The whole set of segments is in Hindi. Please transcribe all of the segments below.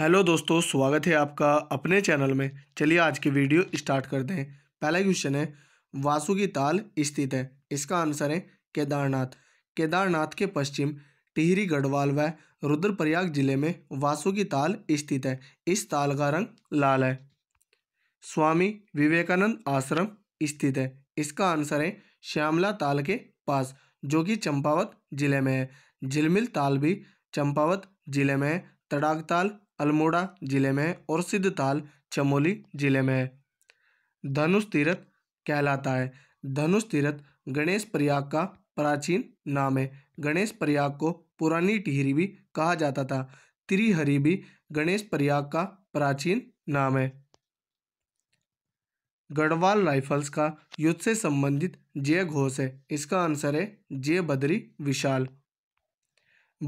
हेलो दोस्तों स्वागत है आपका अपने चैनल में चलिए आज की वीडियो स्टार्ट करते हैं पहला क्वेश्चन है वासुकी ताल स्थित है इसका आंसर है केदारनाथ केदारनाथ के पश्चिम टिहरी गढ़वाल व रुद्रप्रयाग जिले में वासुकी ताल स्थित है इस ताल का रंग लाल है स्वामी विवेकानंद आश्रम स्थित है इसका आंसर है श्यामला ताल के पास जो कि चंपावत जिले में है झिलमिल ताल भी चंपावत जिले में है तड़ाक ताल अल्मोड़ा ज़िले में है और सिद्धताल चमोली ज़िले में है धनुष तीर्थ कहलाता है धनुष तीर्थ गणेश प्रयाग का प्राचीन नाम है गणेश प्रयाग को पुरानी टिहरी भी कहा जाता था त्रिहरी भी गणेश प्रयाग का प्राचीन नाम है गढ़वाल राइफल्स का युद्ध से संबंधित जय घोष है इसका आंसर है जय बदरी विशाल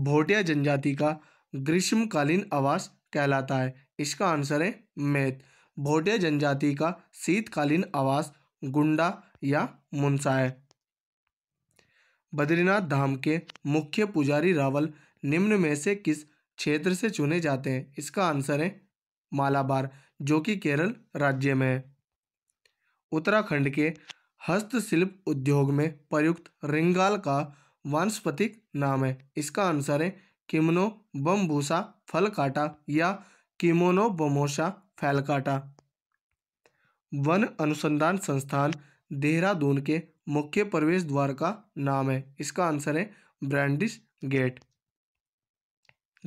भोटिया जनजाति का ग्रीष्मकालीन आवास कहलाता है इसका आंसर है मेत भोटिया जनजाति का शीतकालीन आवास गुंडा या मुंसा है बद्रीनाथ धाम के मुख्य पुजारी रावल निम्न में से किस क्षेत्र से चुने जाते हैं इसका आंसर है मालाबार जो कि केरल राज्य में है उत्तराखंड के हस्तशिल्प उद्योग में प्रयुक्त रिंगाल का वानस्पतिक नाम है इसका आंसर है किमनो फल फलकाटा या किमोनो फैल फैलकाटा वन अनुसंधान संस्थान देहरादून के मुख्य प्रवेश द्वार का नाम है इसका आंसर है ब्रांडिस गेट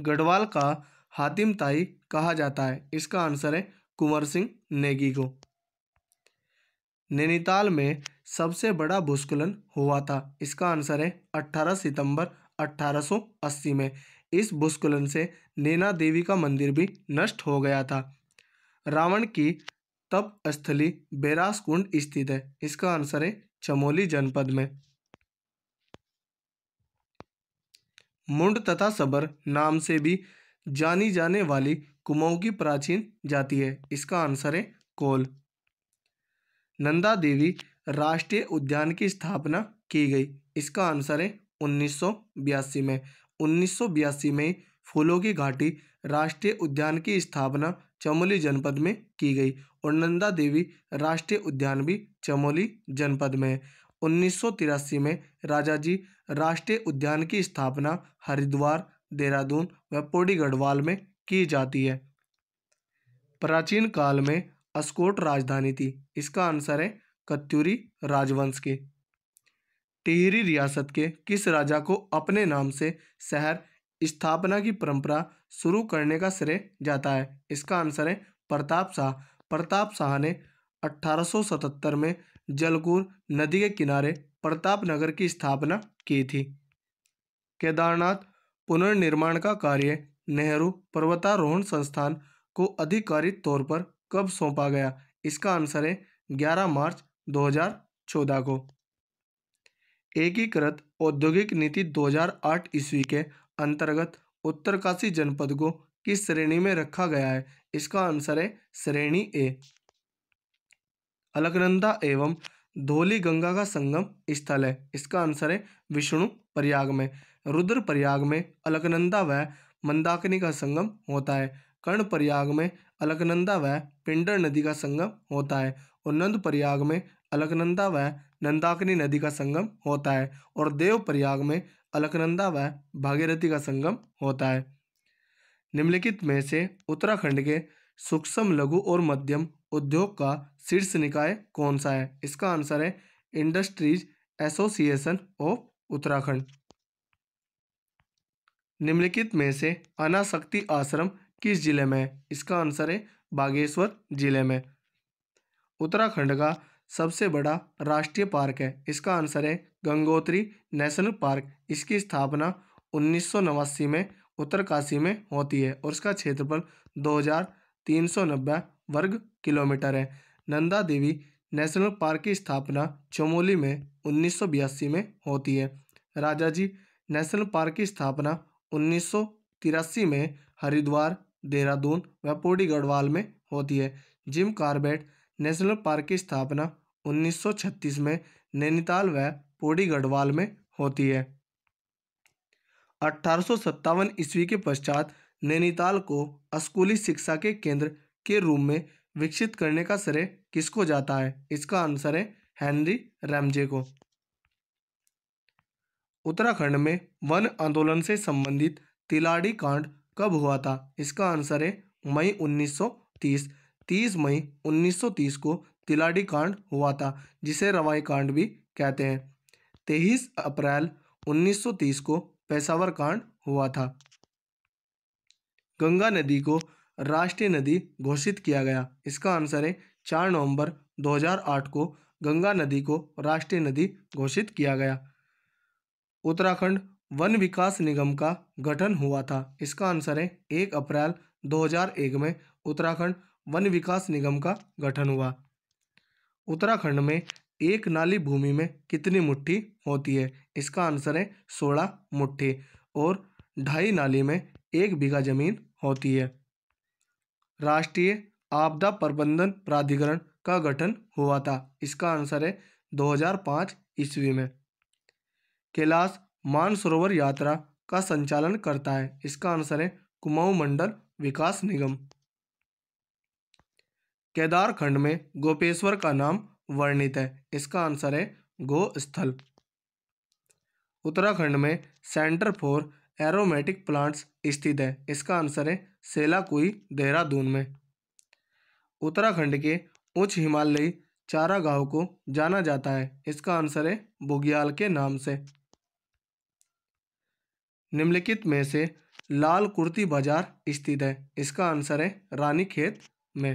गढ़वाल का हातिमताई कहा जाता है इसका आंसर है कुंवर सिंह नेगी को नैनीताल में सबसे बड़ा भूस्खलन हुआ था इसका आंसर है 18 सितंबर 1880 में इस भूस्खलन से नैना देवी का मंदिर भी नष्ट हो गया था रावण की तप स्थली बेरास कुंड स्थित है इसका आंसर है चमोली जनपद में मुंड तथा सबर नाम से भी जानी जाने वाली कुमाऊं की प्राचीन जाति है इसका आंसर है कोल नंदा देवी राष्ट्रीय उद्यान की स्थापना की गई इसका आंसर है उन्नीस में उन्नीस में फूलों की घाटी राष्ट्रीय उद्यान की स्थापना चमोली जनपद में की गई और नंदा देवी राष्ट्रीय उद्यान भी चमोली जनपद में है उन्नीस में राजा जी राष्ट्रीय उद्यान की स्थापना हरिद्वार देहरादून व पौड़ी गढ़वाल में की जाती है प्राचीन काल में अस्कोट राजधानी थी इसका आंसर है कत्यूरी राजवंश के टिहरी रियासत के किस राजा को अपने नाम से शहर स्थापना की परंपरा शुरू करने का श्रेय जाता है इसका आंसर है प्रताप शाह प्रताप शाह ने 1877 में जलकूर नदी के किनारे प्रताप नगर की स्थापना की थी केदारनाथ पुनर्निर्माण का कार्य नेहरू पर्वतारोहण संस्थान को आधिकारिक तौर पर कब सौंपा गया इसका आंसर है 11 मार्च 2014 को एकीकृत औद्योगिक नीति 2008 ईस्वी के अंतर्गत उत्तरकाशी जनपद को किस श्रेणी में रखा गया है इसका आंसर है श्रेणी ए अलकनंदा एवं धोली गंगा का संगम स्थल है इसका आंसर है विष्णु प्रयाग में रुद्र प्रयाग में अलकनंदा व मंदाकिनी का संगम होता है कर्ण प्रयाग में अलकनंदा व पिंडर नदी का संगम होता है और नंद प्रयाग में अलकनंदा व नंदाकिनी नदी का संगम होता है और देव प्रयाग में अलकनंदा व भागीरथी का संगम होता है निम्नलिखित में से उत्तराखंड के सूक्ष्म लघु और मध्यम उद्योग का शीर्ष निकाय कौन सा है इसका आंसर है इंडस्ट्रीज एसोसिएशन ऑफ उत्तराखंड निम्नलिखित में से अनाशक्ति आश्रम किस जिले में है इसका आंसर है बागेश्वर जिले में उत्तराखंड का सबसे बड़ा राष्ट्रीय पार्क है इसका आंसर है गंगोत्री नेशनल पार्क इसकी स्थापना उन्नीस में उत्तरकाशी में होती है और इसका क्षेत्रफल 2390 वर्ग किलोमीटर है नंदा देवी नेशनल पार्क की स्थापना चमोली में उन्नीस में होती है राजा जी नेशनल पार्क की स्थापना उन्नीस में हरिद्वार देहरादून व पौड़ी गढ़वाल में होती है जिम कार्बेट नेशनल पार्क की स्थापना 1936 में नैनीताल व पौड़ी गढ़वाल में होती है अठारह ईस्वी के पश्चात नैनीताल को स्कूली शिक्षा के केंद्र के रूप में विकसित करने का श्रेय किसको जाता है इसका आंसर है हेनरी रैमजे को उत्तराखंड में वन आंदोलन से संबंधित तिलाड़ी कांड कब हुआ था इसका आंसर है मई 1930 30 मई 1930 को तिलाडी कांड हुआ था जिसे रवाई कांड भी कहते हैं तेईस अप्रैल 1930 को पेशावर कांड हुआ था गंगा नदी को राष्ट्रीय नदी घोषित किया गया इसका आंसर है चार नवंबर 2008 को गंगा नदी को राष्ट्रीय नदी घोषित किया गया उत्तराखंड वन विकास निगम का गठन हुआ था इसका आंसर है एक अप्रैल 2001 में उत्तराखंड वन विकास निगम का गठन हुआ उत्तराखंड में एक नाली भूमि में कितनी मुट्ठी होती है इसका आंसर है सोलह मुट्ठी और ढाई नाली में एक बीघा जमीन होती है राष्ट्रीय आपदा प्रबंधन प्राधिकरण का गठन हुआ था इसका आंसर है 2005 ईस्वी में कैलाश मानसरोवर यात्रा का संचालन करता है इसका आंसर है कुमाऊं मंडल विकास निगम केदार खंड में गोपेश्वर का नाम वर्णित है इसका आंसर है गो स्थल उत्तराखंड में सेंटर फॉर एरोमेटिक प्लांट्स स्थित है इसका आंसर है सेलाकुई देहरादून में उत्तराखंड के उच्च हिमालयी गांव को जाना जाता है इसका आंसर है बुग्याल के नाम से निम्नलिखित में से लाल कुर्ती बाजार स्थित है इसका आंसर है रानीखेत में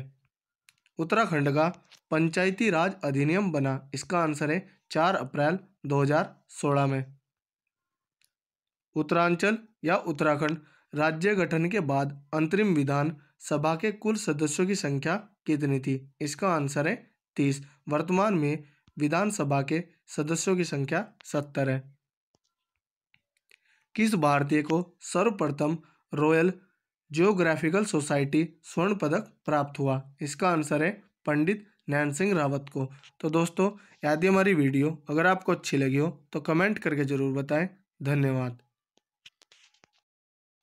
उत्तराखंड का पंचायती राज अधिनियम बना इसका आंसर है चार अप्रैल 2016 में उत्तरांचल या उत्तराखंड राज्य गठन के बाद अंतरिम विधान सभा के कुल सदस्यों की संख्या कितनी थी इसका आंसर है तीस वर्तमान में विधानसभा के सदस्यों की संख्या सत्तर है किस भारतीय को सर्वप्रथम रॉयल जियोग्राफिकल सोसाइटी स्वर्ण पदक प्राप्त हुआ इसका आंसर है पंडित नैन सिंह रावत को तो दोस्तों यदि हमारी वीडियो अगर आपको अच्छी लगी हो तो कमेंट करके ज़रूर बताएं धन्यवाद